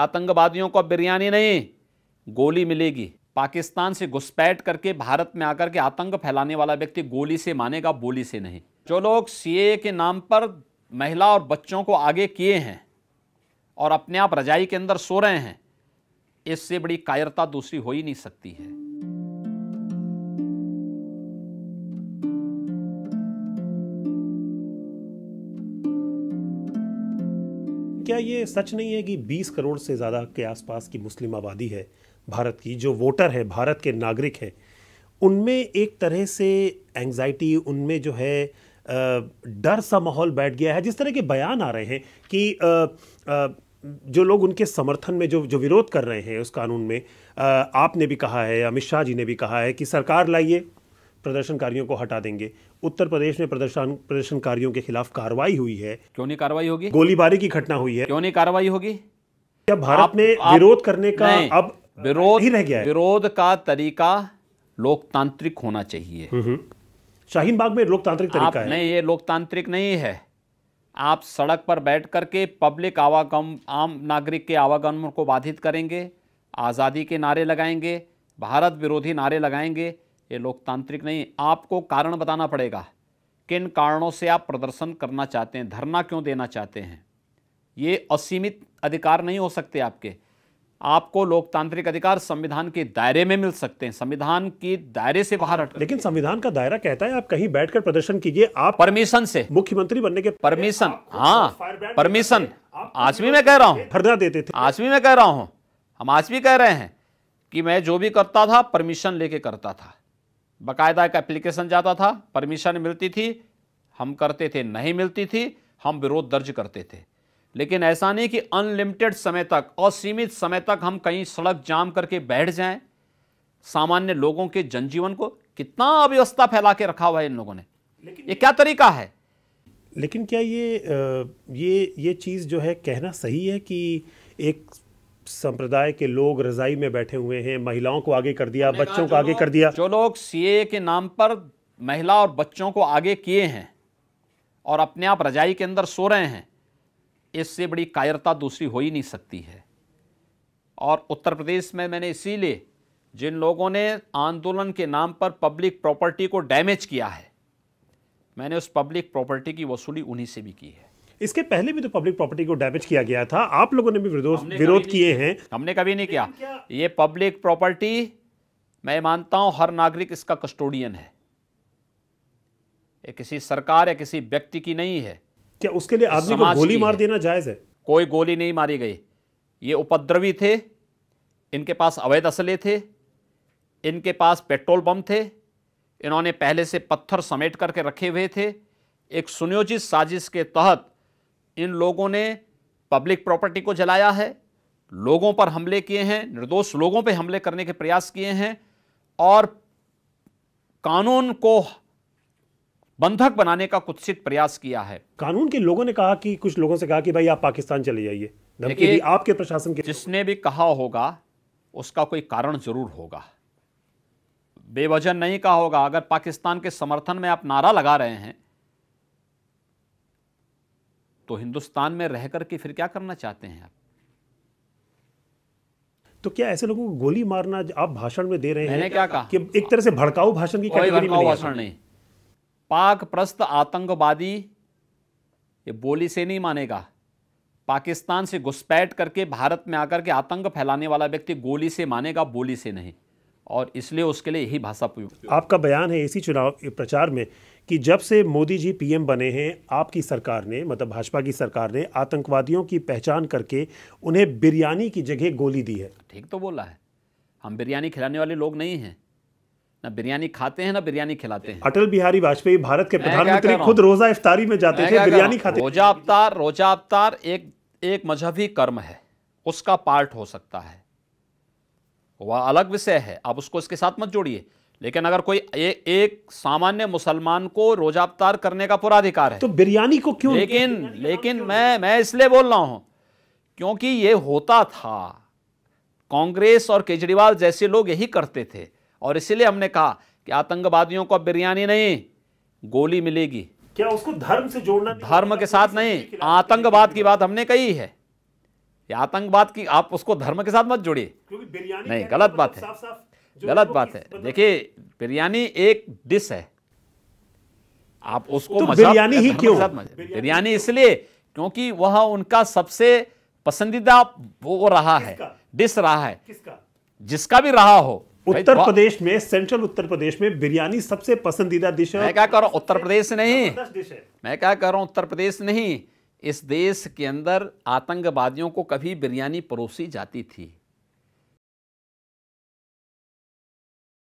आतंकवादियों को बिरयानी नहीं गोली मिलेगी पाकिस्तान से घुसपैठ करके भारत में आकर के आतंक फैलाने वाला व्यक्ति गोली से मानेगा बोली से नहीं जो लोग सीए के नाम पर महिला और बच्चों को आगे किए हैं और अपने आप रजाई के अंदर सो रहे हैं इससे बड़ी कायरता दूसरी हो ही नहीं सकती है क्या ये सच नहीं है कि 20 करोड़ से ज़्यादा के आसपास की मुस्लिम आबादी है भारत की जो वोटर है भारत के नागरिक हैं उनमें एक तरह से एंग्जाइटी उनमें जो है डर सा माहौल बैठ गया है जिस तरह के बयान आ रहे हैं कि आ, आ, जो लोग उनके समर्थन में जो जो विरोध कर रहे हैं उस कानून में आ, आपने भी कहा है अमित शाह जी ने भी कहा है कि सरकार लाइए प्रदर्शनकारियों को हटा देंगे उत्तर प्रदेश में प्रदर्शन प्रदर्शनकारियों के खिलाफ कार्रवाई हुई है क्यों नहीं कार्रवाई होगी गोलीबारी की घटना हुई है क्यों नहीं कार्रवाई होगी क्या भारत आप, आप, विरोध करने का अब विरोध ही रह गया है विरोध का तरीका लोकतांत्रिक होना चाहिए हम्म हम्म। शाहीन बाग में लोकतांत्रिक तरीका है नहीं ये लोकतांत्रिक नहीं है आप सड़क पर बैठ करके पब्लिक आवागम आम नागरिक के आवागमन को बाधित करेंगे आज़ादी के नारे लगाएंगे भारत विरोधी नारे लगाएंगे ये लोकतांत्रिक नहीं आपको कारण बताना पड़ेगा किन कारणों से आप प्रदर्शन करना चाहते हैं धरना क्यों देना चाहते हैं ये असीमित अधिकार नहीं हो सकते आपके आपको लोकतांत्रिक अधिकार संविधान के दायरे में मिल सकते हैं संविधान के दायरे से बाहर हट लेकिन संविधान का दायरा कहता है आप कहीं बैठकर प्रदर्शन कीजिए आप परमिशन से मुख्यमंत्री बनने के परमिशन हाँ परमिशन आज भी मैं कह रहा हूँ धरना देते थे आज भी मैं कह रहा हूँ हम आज भी कह रहे हैं कि मैं जो भी करता था परमिशन लेके करता था बकायदा एक एप्लीकेशन जाता था परमिशन मिलती थी हम करते थे नहीं मिलती थी हम विरोध दर्ज करते थे लेकिन ऐसा नहीं कि अनलिमिटेड समय तक असीमित समय तक हम कहीं सड़क जाम करके बैठ जाएं सामान्य लोगों के जनजीवन को कितना अव्यवस्था फैला के रखा हुआ है इन लोगों ने लेकिन ये क्या तरीका है लेकिन क्या ये ये ये चीज़ जो है कहना सही है कि एक संप्रदाय के लोग रजाई में बैठे हुए हैं महिलाओं को आगे कर दिया बच्चों को आगे कर दिया जो लोग सीए के नाम पर महिला और बच्चों को आगे किए हैं और अपने आप रजाई के अंदर सो रहे हैं इससे बड़ी कायरता दूसरी हो ही नहीं सकती है और उत्तर प्रदेश में मैंने इसीलिए जिन लोगों ने आंदोलन के नाम पर पब्लिक प्रॉपर्टी को डैमेज किया है मैंने उस पब्लिक प्रॉपर्टी की वसूली उन्हीं से भी की है इसके पहले भी तो पब्लिक प्रॉपर्टी को डैमेज किया गया था आप लोगों ने भी विरोध किए हैं हमने कभी नहीं किया ये पब्लिक प्रॉपर्टी मैं मानता हूं हर नागरिक इसका कस्टोडियन है ये किसी सरकार या किसी व्यक्ति की नहीं है क्या उसके लिए आदमी को गोली मार देना जायज है कोई गोली नहीं मारी गई ये उपद्रवी थे इनके पास अवैध असले थे इनके पास पेट्रोल बम थे इन्होंने पहले से पत्थर समेट करके रखे हुए थे एक सुनियोजित साजिश के तहत इन लोगों ने पब्लिक प्रॉपर्टी को जलाया है लोगों पर हमले किए हैं निर्दोष लोगों पर हमले करने के प्रयास किए हैं और कानून को बंधक बनाने का कुत्सित प्रयास किया है कानून के लोगों ने कहा कि कुछ लोगों से कहा कि भाई आप पाकिस्तान चले जाइए आपके प्रशासन के जिसने भी कहा होगा उसका कोई कारण जरूर होगा बेवजह नहीं कहा होगा अगर पाकिस्तान के समर्थन में आप नारा लगा रहे हैं तो हिंदुस्तान में रह करके के फिर क्या करना चाहते हैं आप तो क्या ऐसे लोगों को गोली मारना आप भाषण में दे रहे हैं क्या कहा कि एक तरह से भड़काऊ भाषण की भड़काऊ भाषण नहीं पाक प्रस्त आतंकवादी ये बोली से नहीं मानेगा पाकिस्तान से घुसपैठ करके भारत में आकर के आतंक फैलाने वाला व्यक्ति गोली से मानेगा बोली से नहीं और इसलिए उसके लिए यही भाषा प्रयोग आपका बयान है इसी चुनाव प्रचार में कि जब से मोदी जी पीएम बने हैं आपकी सरकार ने मतलब भाजपा की सरकार ने आतंकवादियों की पहचान करके उन्हें बिरयानी की जगह गोली दी है ठीक तो बोला है हम बिरयानी खिलाने वाले लोग नहीं हैं ना बिरयानी खाते हैं ना बिरयानी खिलाते हैं अटल बिहारी वाजपेयी भारत के प्रधानमंत्री खुद रोजा इफ्तारी में जाते थे बिरयानी खाते रोजा अवतार रोजा अवतार एक एक मजहबी कर्म है उसका पार्ट हो सकता है वह अलग विषय है आप उसको इसके साथ मत जोड़िए लेकिन अगर कोई ए, एक सामान्य मुसलमान को रोजाबतार करने का पूरा अधिकार है तो बिरयानी को क्यों लेकिन लेकिन क्यों मैं मैं इसलिए बोल रहा हूं क्योंकि ये होता था कांग्रेस और केजरीवाल जैसे लोग यही करते थे और इसीलिए हमने कहा कि आतंकवादियों को बिरयानी नहीं गोली मिलेगी क्या उसको धर्म से जोड़ना धर्म के साथ नहीं आतंकवाद की बात हमने कही है आतंकवाद की आप उसको धर्म के साथ मत जोड़िए नहीं गलत मतलब बात है गलत बात है देखिए बिरयानी एक डिश है आप उसको तो बिरयानी ही क्यों बिरयानी इसलिए क्योंकि वह उनका सबसे पसंदीदा वो रहा है डिश रहा है जिसका भी रहा हो उत्तर प्रदेश में सेंट्रल उत्तर प्रदेश में बिरयानी सबसे पसंदीदा डिश है मैं क्या कर रहा हूं उत्तर प्रदेश नहीं मैं क्या कर रहा हूं उत्तर प्रदेश नहीं इस देश के अंदर आतंकवादियों को कभी बिरयानी परोसी जाती थी